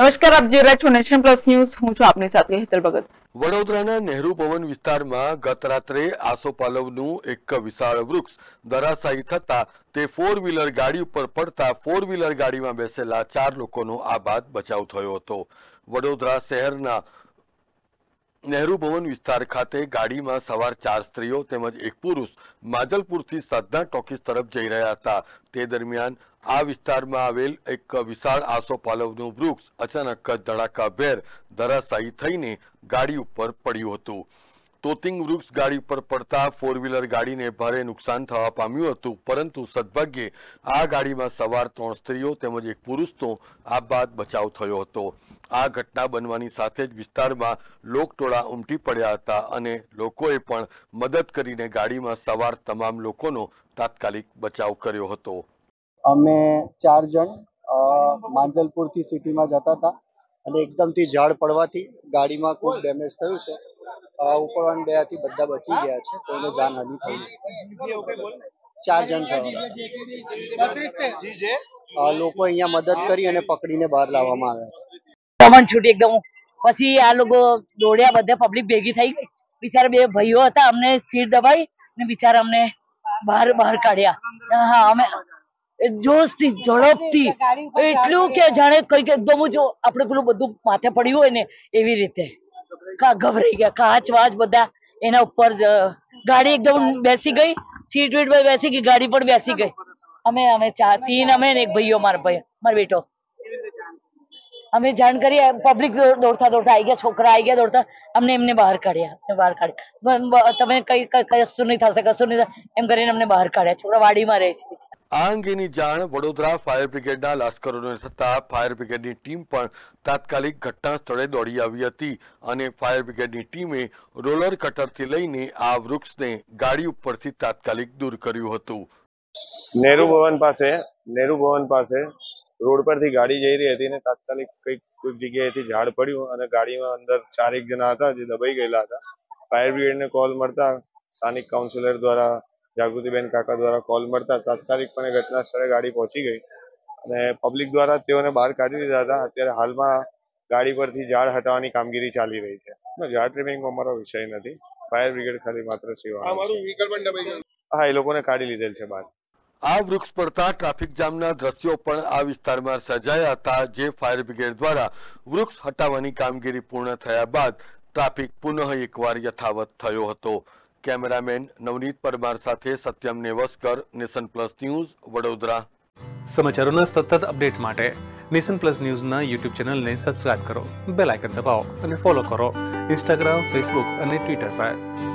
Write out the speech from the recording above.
નમસ્કાર આપ જોઈ રહ્યા છો નેશન પ્લસ ન્યૂઝ હું છું આપની સાથે હેતલ ભગત વડોદરાના નહેરુ ભવન વિસ્તારમાં ગત રાત્રે આસોપાલવનું એક વિશાળ વૃક્ષ ધરાશાયી થતા તે ફોર વ્હીલર ગાડી ઉપર પડતા ફોર વ્હીલર ગાડીમાં બેસેલા ચાર લોકોનો આ બાદ બચાવ થયો હતો વડોદરા શહેરના નહેરુ ભવન વિસ્તાર ખાતે ગાડીમાં સવાર ચાર સ્ત્રીઓ તેમજ એક પુરુષ માજલપુરથી સાધના ટોકીસ તરફ જઈ રહ્યા હતા તે દરમિયાન આ વિસ્તારમાં આવેલ એક વિશાળ આસોપાલવનું વૃક્ષ અચાનક ધડાકાભેર ધરાશાયી થઈને ગાડી ઉપર પડ્યું હતું તોતિંગ વૃક્ષ ગાડી પર પડતા ફોર વ્હીલર ગાડીને ભારે નુકસાન થવા પામ્યું હતું પરંતુ સદભાગ્યે આ ગાડીમાં સવાર ત્રણ સ્ત્રીઓ તેમજ એક પુરુષનો આ બાદ બચાવ થયો હતો આ ઘટના બનવાની સાથે જ વિસ્તારમાં લોકટોળા ઉમટી પડ્યા હતા અને લોકોએ પણ મદદ કરીને ગાડીમાં સવાર તમામ લોકોનો તાત્કાલિક બચાવ કર્યો હતો અમે ચાર જણ માંજલપુરથી સિટીમાં જતા હતા અને એકદમથી ઝાડ પડવાથી ગાડીમાં ખૂબ ડેમેજ થયું છે ઉપરવાન બે હતી બધા બચી ગયા છે કોઈને જાનહાનિ થઈ ચાર જણ લોકો અહીંયા મદદ કરી અને પકડીને બહાર લાવવામાં આવ્યા પવન છૂટી એકદમ પછી આ લોકો દોડ્યા બધા પબ્લિક ભેગી થઈ ગઈ બિચારા બે ભાઈઓ હતા અમને સીટ દબાઈ ને બિચારા અમને બહાર બહાર કાઢ્યા હા અમે જોશથી ઝડપથી એટલું કે જાણે કઈક એકદમ જો આપણે પેલું બધું માથે પડ્યું હોય ને એવી રીતે કા ગભરાઈ ગયા કાચ વાચ બધા એના ઉપર ગાડી એકદમ બેસી ગઈ સીટ વીટ બેસી ગઈ ગાડી પણ બેસી ગઈ અમે અમે ચા તીન અમે ને એક ભાઈઓ મારા ભાઈ મારો બેટો અમે જાણ કરી પબ્લિક દોડતા દોડતા આવી ગયા છોકરા આવી ગયા દોડતા અમને એમને બહાર કાઢ્યા બહાર કાઢ્યા તમે કઈ કશું નહીં થશે કશું નહીં એમ કરીને અમને બહાર કાઢ્યા છોકરા વાડીમાં રહે છે આ અંગેની જાણ વડોદરા ફાયર બ્રિગેડના લાશ્કરોને થતા ફાયર બ્રિગેડની ટીમ પણ તાત્કાલિક ઘટના સ્થળે દોડી આવી હતી અને ફાયર બ્રિગેડની ટીમે રોલર કટરથી લઈને આ વૃક્ષને ગાડી ઉપરથી તાત્કાલિક દૂર કર્યું હતું નેહરુ ભવન પાસે નેહરુ ભવન પાસે રોડ પરથી ગાડી જઈ રહી હતી અને તાત્કાલિક કઈક કોઈક જગ્યાએથી ઝાડ પડ્યું અને ગાડીમાં અંદર ચારેક જણા હતા જે દબાઈ ગયેલા હતા ફાયર બ્રિગેડને કોલ મળતા સ્થાનિક કાઉન્સિલર દ્વારા જાગૃતિબેન કાકા દ્વારા કોલ મળતા તાત્કાલિકપણે ઘટના સ્થળે ગાડી પહોંચી ગઈ અને પબ્લિક દ્વારા તેઓને બહાર કાઢી દીધા હતા અત્યારે હાલમાં ગાડી પરથી ઝાડ હટાવવાની કામગીરી ચાલી રહી છે ઝાડ ટ્રીમિંગ અમારો વિષય નથી ફાયર બ્રિગેડ ખાલી માત્ર સેવા હા એ લોકોને કાઢી લીધેલ છે બહાર આ વૃક્ષ પડતા ટ્રાફિક જામના દ્રશ્યો પણ આ વિસ્તારમાં સર્જાયા હતા જે ફાયર બ્રિગેડ દ્વારા વૃક્ષ હટાવવાની કામગીરી પૂર્ણ થયા બાદ ટ્રાફિક પુનઃ એકવાર યથાવત થયો હતો કેમેરામેન નવનીત પરમાર સાથે Satyam Nevaskar nation plus news Vadodara સમાચારોના સતત અપડેટ માટે નેશન પ્લસ ન્યૂઝના યુટ્યુબ ચેનલને સબસ્ક્રાઇબ કરો બેલ આઇકન દબાવો અને ફોલો કરો ઇન્સ્ટાગ્રામ ફેસબુક અને ટ્વિટર પર